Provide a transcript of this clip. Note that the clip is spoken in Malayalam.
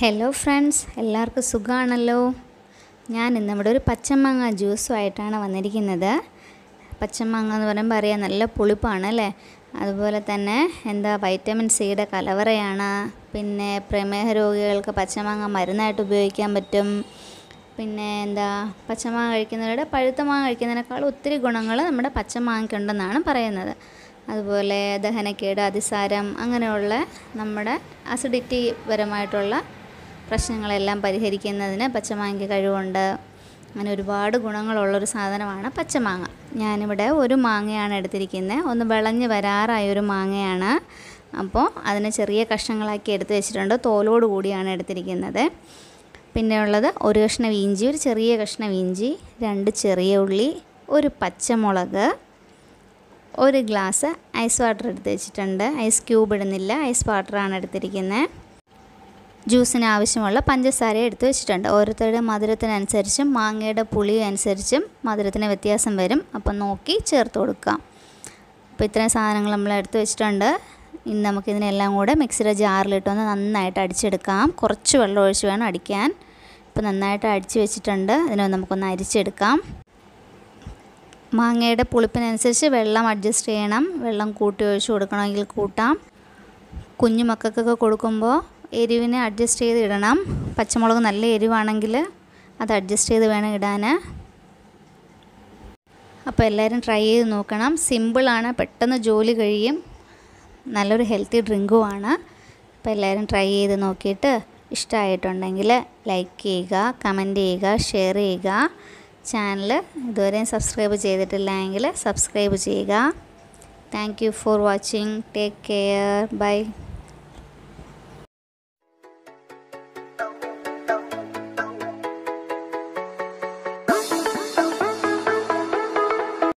ഹലോ ഫ്രണ്ട്സ് എല്ലാവർക്കും സുഖമാണല്ലോ ഞാൻ ഇന്ന് ഇവിടെ ഒരു പച്ചമാങ്ങ ജ്യൂസുമായിട്ടാണ് വന്നിരിക്കുന്നത് പച്ചമാങ്ങ എന്ന് പറയുമ്പോൾ അറിയാം നല്ല പുളിപ്പാണ് അല്ലേ അതുപോലെ തന്നെ എന്താ വൈറ്റമിൻ സിയുടെ കലവറയാണ് പിന്നെ പ്രമേഹ രോഗികൾക്ക് പച്ചമാങ്ങ മരുന്നായിട്ട് ഉപയോഗിക്കാൻ പറ്റും പിന്നെ എന്താ പച്ചമാങ്ങ കഴിക്കുന്നവരുടെ പഴുത്ത മാങ്ങ കഴിക്കുന്നതിനേക്കാൾ ഒത്തിരി ഗുണങ്ങൾ നമ്മുടെ പച്ചമാങ്ങയ്ക്കുണ്ടെന്നാണ് പറയുന്നത് അതുപോലെ ദഹനക്കേട് അതിസാരം അങ്ങനെയുള്ള നമ്മുടെ അസിഡിറ്റി പരമായിട്ടുള്ള പ്രശ്നങ്ങളെല്ലാം പരിഹരിക്കുന്നതിന് പച്ചമാങ്ങയ്ക്ക് കഴിവുണ്ട് അങ്ങനെ ഒരുപാട് ഗുണങ്ങളുള്ളൊരു സാധനമാണ് പച്ചമാങ്ങ ഞാനിവിടെ ഒരു മാങ്ങയാണ് എടുത്തിരിക്കുന്നത് ഒന്ന് വിളഞ്ഞ് വരാറായ ഒരു മാങ്ങയാണ് അപ്പോൾ അതിനെ ചെറിയ കഷ്ണങ്ങളാക്കി എടുത്ത് വെച്ചിട്ടുണ്ട് തോലോട് കൂടിയാണ് എടുത്തിരിക്കുന്നത് പിന്നെ ഉള്ളത് ഒരു കഷ്ണം ഇഞ്ചി ഒരു ചെറിയ കഷ്ണം ഇഞ്ചി രണ്ട് ചെറിയ ഉള്ളി ഒരു പച്ചമുളക് ഒരു ഗ്ലാസ് ഐസ് വാട്ടർ എടുത്ത് വെച്ചിട്ടുണ്ട് ഐസ് ക്യൂബ് ഇടുന്നില്ല ഐസ് വാട്ടറാണ് എടുത്തിരിക്കുന്നത് ജ്യൂസിന് ആവശ്യമുള്ള പഞ്ചസാര എടുത്ത് വെച്ചിട്ടുണ്ട് ഓരോരുത്തരുടെ മധുരത്തിനനുസരിച്ചും മാങ്ങയുടെ പുളി അനുസരിച്ചും മധുരത്തിന് വ്യത്യാസം വരും അപ്പം നോക്കി ചേർത്ത് കൊടുക്കാം അപ്പോൾ ഇത്രയും സാധനങ്ങൾ നമ്മൾ എടുത്ത് വെച്ചിട്ടുണ്ട് ഇനി നമുക്കിതിനെല്ലാം കൂടെ മിക്സിയുടെ ജാറിലിട്ടൊന്ന് നന്നായിട്ട് അടിച്ചെടുക്കാം കുറച്ച് വെള്ളം ഒഴിച്ച് വേണം അടിക്കാൻ ഇപ്പോൾ നന്നായിട്ട് അടിച്ച് വെച്ചിട്ടുണ്ട് അതിനെ നമുക്കൊന്ന് അരിച്ചെടുക്കാം മാങ്ങയുടെ പുളിപ്പിനനുസരിച്ച് വെള്ളം അഡ്ജസ്റ്റ് ചെയ്യണം വെള്ളം കൂട്ടി ഒഴിച്ച് കൊടുക്കണമെങ്കിൽ കൂട്ടാം കുഞ്ഞു മക്കൾക്കൊക്കെ കൊടുക്കുമ്പോൾ എരിവിനെ അഡ്ജസ്റ്റ് ചെയ്ത് ഇടണം പച്ചമുളക് നല്ല എരിവാണെങ്കിൽ അത് അഡ്ജസ്റ്റ് ചെയ്ത് വേണം ഇടാൻ അപ്പോൾ എല്ലാവരും ട്രൈ ചെയ്ത് നോക്കണം സിമ്പിളാണ് പെട്ടെന്ന് ജോലി കഴിയും നല്ലൊരു ഹെൽത്തി ഡ്രിങ്കുമാണ് അപ്പോൾ എല്ലാവരും ട്രൈ ചെയ്ത് നോക്കിയിട്ട് ഇഷ്ടമായിട്ടുണ്ടെങ്കിൽ ലൈക്ക് ചെയ്യുക കമൻറ്റ് ചെയ്യുക ഷെയർ ചെയ്യുക ചാനൽ ഇതുവരെയും സബ്സ്ക്രൈബ് ചെയ്തിട്ടില്ല എങ്കിൽ സബ്സ്ക്രൈബ് ചെയ്യുക thank you for watching take care by